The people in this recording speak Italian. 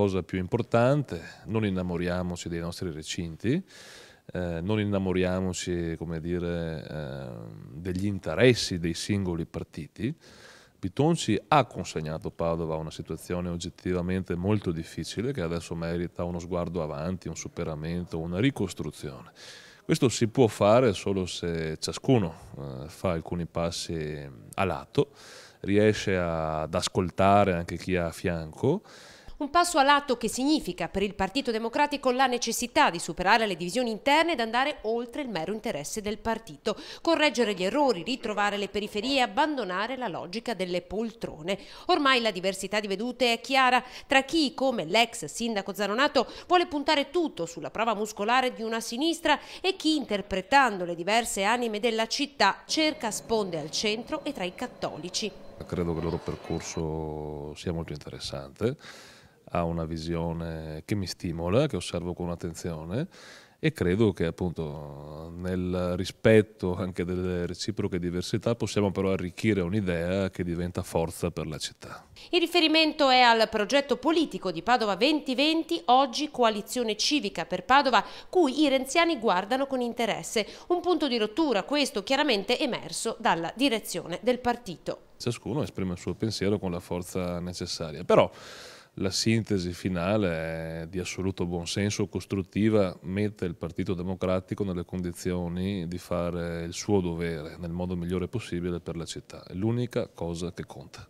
cosa più importante, non innamoriamoci dei nostri recinti, eh, non innamoriamoci dire, eh, degli interessi dei singoli partiti. Pitonci ha consegnato Padova a una situazione oggettivamente molto difficile che adesso merita uno sguardo avanti, un superamento, una ricostruzione. Questo si può fare solo se ciascuno eh, fa alcuni passi a lato, riesce a, ad ascoltare anche chi ha a fianco un passo all'atto che significa per il Partito Democratico la necessità di superare le divisioni interne ed andare oltre il mero interesse del partito, correggere gli errori, ritrovare le periferie e abbandonare la logica delle poltrone. Ormai la diversità di vedute è chiara tra chi, come l'ex sindaco Zanonato, vuole puntare tutto sulla prova muscolare di una sinistra e chi, interpretando le diverse anime della città, cerca sponde al centro e tra i cattolici. Credo che il loro percorso sia molto interessante ha una visione che mi stimola, che osservo con attenzione e credo che appunto nel rispetto anche delle reciproche diversità possiamo però arricchire un'idea che diventa forza per la città. Il riferimento è al progetto politico di Padova 2020, oggi coalizione civica per Padova, cui i renziani guardano con interesse. Un punto di rottura, questo chiaramente emerso dalla direzione del partito. Ciascuno esprime il suo pensiero con la forza necessaria, però la sintesi finale è di assoluto buonsenso, costruttiva, mette il Partito Democratico nelle condizioni di fare il suo dovere nel modo migliore possibile per la città. È l'unica cosa che conta.